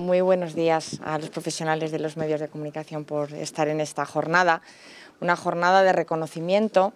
Muy buenos días a los profesionales de los medios de comunicación por estar en esta jornada una jornada de reconocimiento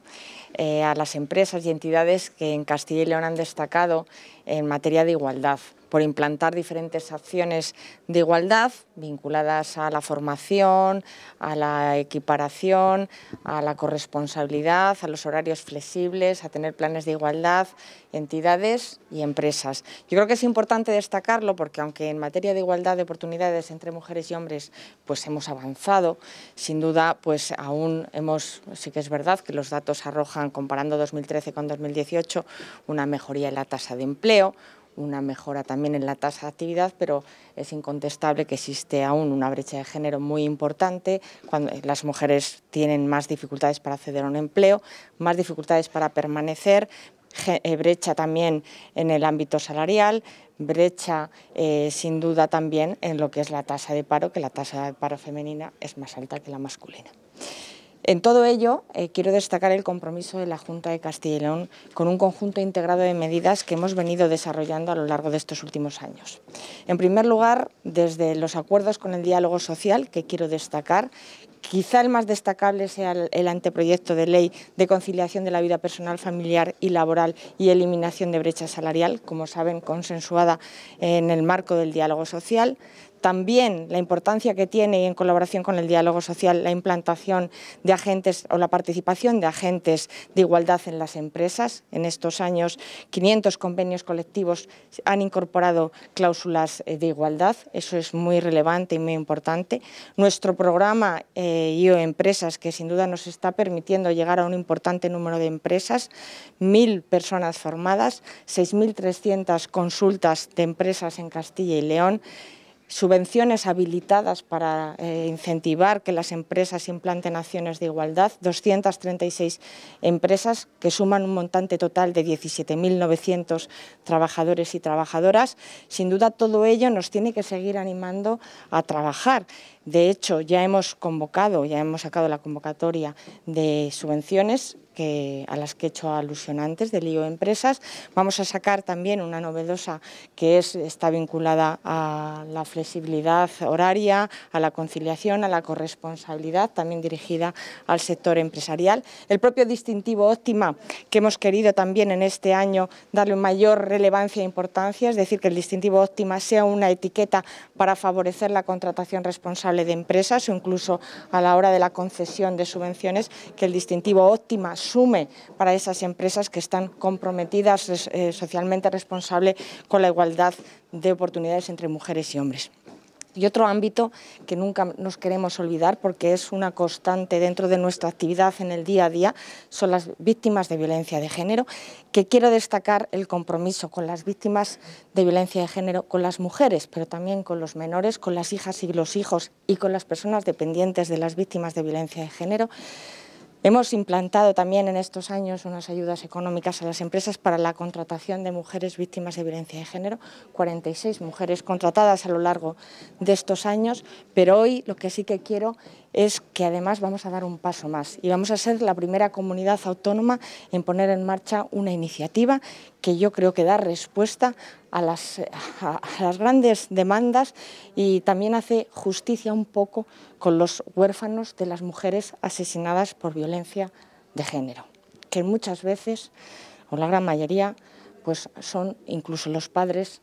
eh, a las empresas y entidades que en Castilla y León han destacado en materia de igualdad por implantar diferentes acciones de igualdad vinculadas a la formación, a la equiparación, a la corresponsabilidad, a los horarios flexibles, a tener planes de igualdad, entidades y empresas. Yo creo que es importante destacarlo porque aunque en materia de igualdad de oportunidades entre mujeres y hombres pues hemos avanzado, sin duda pues aún hemos, sí que es verdad que los datos arrojan, comparando 2013 con 2018, una mejoría en la tasa de empleo, una mejora también en la tasa de actividad, pero es incontestable que existe aún una brecha de género muy importante, cuando las mujeres tienen más dificultades para acceder a un empleo, más dificultades para permanecer, eh, brecha también en el ámbito salarial, brecha eh, sin duda también en lo que es la tasa de paro, que la tasa de paro femenina es más alta que la masculina. En todo ello, eh, quiero destacar el compromiso de la Junta de Castilla y León con un conjunto integrado de medidas que hemos venido desarrollando a lo largo de estos últimos años. En primer lugar, desde los acuerdos con el diálogo social, que quiero destacar, Quizá el más destacable sea el, anteproyecto de ley de conciliación de la vida personal, familiar y laboral y eliminación de brecha salarial, como saben, consensuada en el marco del diálogo social también la importancia que tiene y en colaboración con el diálogo social la implantación de agentes o la participación de agentes de igualdad en las empresas. En estos años 500 convenios colectivos han incorporado cláusulas eh, de igualdad, eso es muy relevante y muy importante. Nuestro programa eh, IO Empresas, que sin duda nos está permitiendo llegar a un importante número de empresas, mil personas formadas, 6.300 consultas de empresas en Castilla y León, subvenciones habilitadas para eh, incentivar que las empresas implanten acciones de igualdad, 236 empresas que suman un montante total de 17.900 trabajadores y trabajadoras. Sin duda todo ello nos tiene que seguir animando a trabajar. De hecho, ya hemos convocado, ya hemos sacado la convocatoria de subvenciones que, a las que he hecho alusión antes del lío empresas. Vamos a sacar también una novedosa que es, está vinculada a la flexibilidad horaria, a la conciliación, a la corresponsabilidad, también dirigida al sector empresarial. El propio distintivo óptima que hemos querido también en este año darle mayor relevancia e importancia, es decir, que el distintivo óptima sea una etiqueta para favorecer la contratación responsable de empresas o incluso a la hora de la concesión de subvenciones, que el distintivo óptima para esas empresas que están comprometidas eh, socialmente responsable con la igualdad de oportunidades entre mujeres y hombres. Y otro ámbito que nunca nos queremos olvidar porque es una constante dentro de nuestra actividad en el día a día son las víctimas de violencia de género, que quiero destacar el compromiso con las víctimas de violencia de género, con las mujeres, pero también con los menores, con las hijas y los hijos y con las personas dependientes de las víctimas de violencia de género Hemos implantado también en estos años unas ayudas económicas a las empresas para la contratación de mujeres víctimas de violencia de género, 46 mujeres contratadas a lo largo de estos años, pero hoy lo que sí que quiero es que además vamos a dar un paso más y vamos a ser la primera comunidad autónoma en poner en marcha una iniciativa que yo creo que da respuesta a las, grandes demandas y también hace justicia un poco con los huérfanos de las mujeres asesinadas por violencia de género, que muchas veces, o la gran mayoría, pues son incluso los padres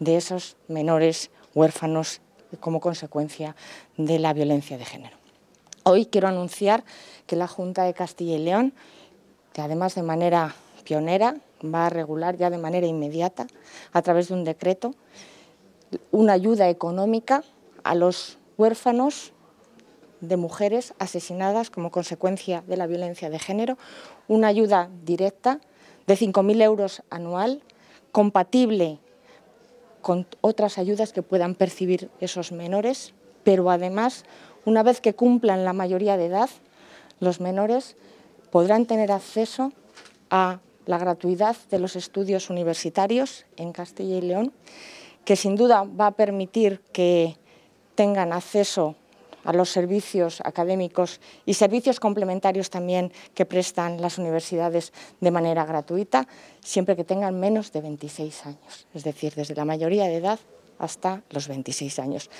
de esos menores huérfanos como consecuencia de la violencia de género. Hoy quiero anunciar que la Junta de Castilla y León, que además de manera pionera, va a regular ya de manera inmediata, a través de un decreto, una ayuda económica a los huérfanos de mujeres asesinadas como consecuencia de la violencia de género, una ayuda directa de 5.000 euros anual, compatible con otras ayudas que puedan percibir esos menores, pero además, una vez que cumplan la mayoría de edad, los menores podrán tener acceso a la gratuidad de los estudios universitarios en Castilla y León, que sin duda va a permitir que tengan acceso a los servicios académicos y servicios complementarios también que prestan las universidades de manera gratuita, siempre que tengan menos de 26 años, es decir, desde la mayoría de edad hasta los 26 años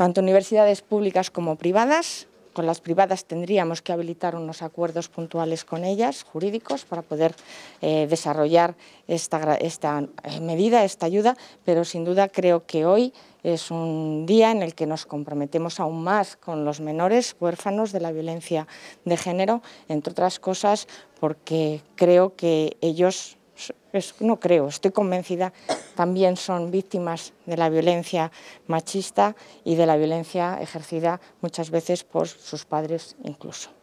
tanto universidades públicas como privadas. Con las privadas tendríamos que habilitar unos acuerdos puntuales con ellas, jurídicos, para poder eh, desarrollar esta eh, medida, esta ayuda, pero sin duda creo que hoy es un día en el que nos comprometemos aún más con los menores huérfanos de la violencia de género, entre otras cosas porque creo que ellos no creo, estoy convencida, también son víctimas de la violencia machista y de la violencia ejercida muchas veces por sus padres incluso.